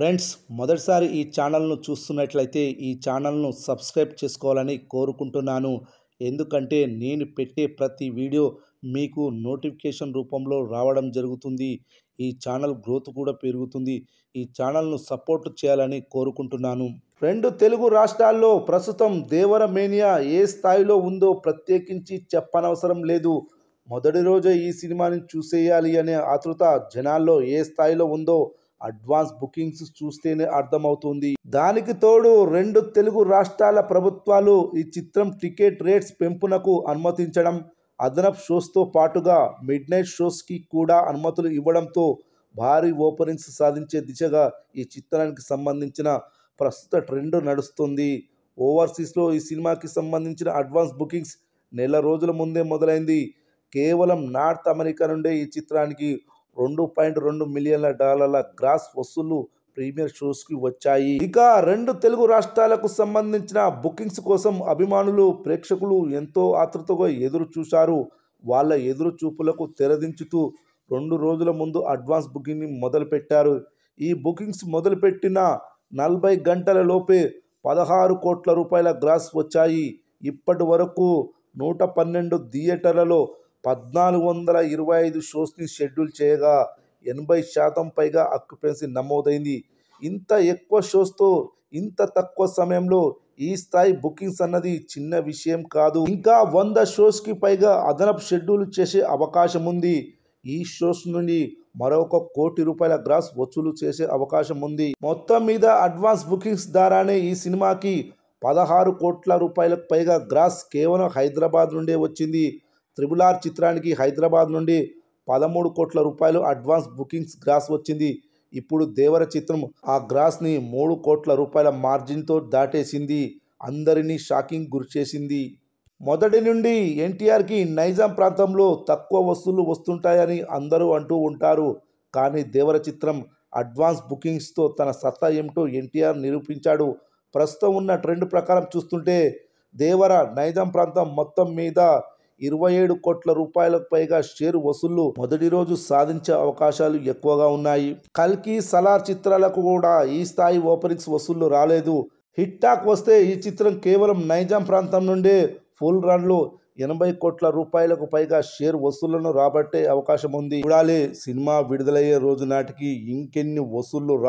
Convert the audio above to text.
friends మొదటిసారి ఈ ఛానల్ను చూస్తున్నట్లయితే ఈ ఛానల్ను సబ్స్క్రైబ్ చేసుకోవాలని కోరుకుంటున్నాను ఎందుకంటే నేను పెట్టే ప్రతి వీడియో మీకు నోటిఫికేషన్ రూపంలో రావడం జరుగుతుంది ఈ ఛానల్ గ్రోత్ కూడా పెరుగుతుంది ఈ ఛానల్ను సపోర్ట్ చేయాలని కోరుకుంటున్నాను రెండు తెలుగు రాష్ట్రాల్లో ప్రస్తుతం దేవర మేనియా ఏ స్థాయిలో ఉందో ప్రత్యేకించి చెప్పనవసరం లేదు మొదటి రోజే ఈ సినిమాని చూసేయాలి అనే ఆతృత జనాల్లో ఏ స్థాయిలో ఉందో అడ్వాన్స్ బుకింగ్స్ చూస్తేనే అర్థమవుతుంది దానికి తోడు రెండు తెలుగు రాష్ట్రాల ప్రభుత్వాలు ఈ చిత్రం టికెట్ రేట్స్ పెంపునకు అనుమతించడం అదనపు షోస్తో పాటుగా మిడ్ నైట్ షోస్కి కూడా అనుమతులు ఇవ్వడంతో భారీ ఓపెనింగ్స్ సాధించే దిశగా ఈ చిత్రానికి సంబంధించిన ప్రస్తుత ట్రెండ్ నడుస్తుంది ఓవర్సీస్లో ఈ సినిమాకి సంబంధించిన అడ్వాన్స్ బుకింగ్స్ నెల రోజుల ముందే మొదలైంది కేవలం నార్త్ అమెరికా నుండే ఈ చిత్రానికి రెండు పాయింట్ రెండు మిలియన్ల డాలర్ల గ్రాస్ వసూలు ప్రీమియర్ షోస్కి వచ్చాయి ఇక రెండు తెలుగు రాష్ట్రాలకు సంబంధించిన బుకింగ్స్ కోసం అభిమానులు ప్రేక్షకులు ఎంతో ఆతృతగా ఎదురు చూశారు వాళ్ళ ఎదురు చూపులకు తెరదించుతూ రెండు రోజుల ముందు అడ్వాన్స్ బుకింగ్ని మొదలుపెట్టారు ఈ బుకింగ్స్ మొదలుపెట్టిన నలభై గంటల లోపే పదహారు కోట్ల రూపాయల గ్రాస్ వచ్చాయి ఇప్పటి వరకు నూట పన్నెండు థియేటర్లలో పద్నాలుగు వందల ఇరవై ఐదు షోస్ని షెడ్యూల్ చేయగా ఎనభై శాతం పైగా అక్యుపెన్సీ నమోదైంది ఇంత ఎక్కువ షోస్తో ఇంత తక్కువ సమయంలో ఈ స్థాయి బుకింగ్స్ అన్నది చిన్న విషయం కాదు ఇంకా వంద షోస్కి పైగా అదనపు షెడ్యూల్ చేసే అవకాశం ఉంది ఈ షోస్ నుండి మరొక కోటి రూపాయల గ్రాస్ వసూలు చేసే అవకాశం ఉంది మొత్తం మీద అడ్వాన్స్ బుకింగ్స్ ద్వారానే ఈ సినిమాకి పదహారు కోట్ల రూపాయలకు పైగా గ్రాస్ కేవలం హైదరాబాద్ నుండే వచ్చింది త్రిబుల్ ఆర్ చిత్రానికి హైదరాబాద్ నుండి పదమూడు కోట్ల రూపాయలు అడ్వాన్స్ బుకింగ్స్ గ్రాస్ వచ్చింది ఇప్పుడు దేవర చిత్రం ఆ గ్రాస్ని మూడు కోట్ల రూపాయల మార్జిన్తో దాటేసింది అందరినీ షాకింగ్ గురిచేసింది మొదటి నుండి ఎన్టీఆర్కి నైజాం ప్రాంతంలో తక్కువ వస్తువులు వస్తుంటాయని అందరూ అంటూ ఉంటారు కానీ దేవర చిత్రం అడ్వాన్స్ బుకింగ్స్తో తన సత్తా ఏమిటో ఎన్టీఆర్ నిరూపించాడు ప్రస్తుతం ఉన్న ట్రెండ్ ప్రకారం చూస్తుంటే దేవర నైజాం ప్రాంతం మొత్తం మీద ఇరవై ఏడు కోట్ల రూపాయలకు పైగా షేర్ వసూళ్లు మొదటి రోజు సాధించే అవకాశాలు ఎక్కువగా ఉన్నాయి కల్కి సలార్ చిత్రాలకు కూడా ఈ స్థాయి ఓపెనింగ్స్ వసూళ్లు రాలేదు హిట్ టాక్ వస్తే ఈ చిత్రం కేవలం నైజాం ప్రాంతం నుండే ఫుల్ రన్లు ఎనభై కోట్ల రూపాయలకు పైగా షేర్ వసూళ్లను రాబట్టే అవకాశం ఉంది చూడాలి సినిమా విడుదలయ్యే రోజు నాటికి ఇంకెన్ని వసూళ్లు రా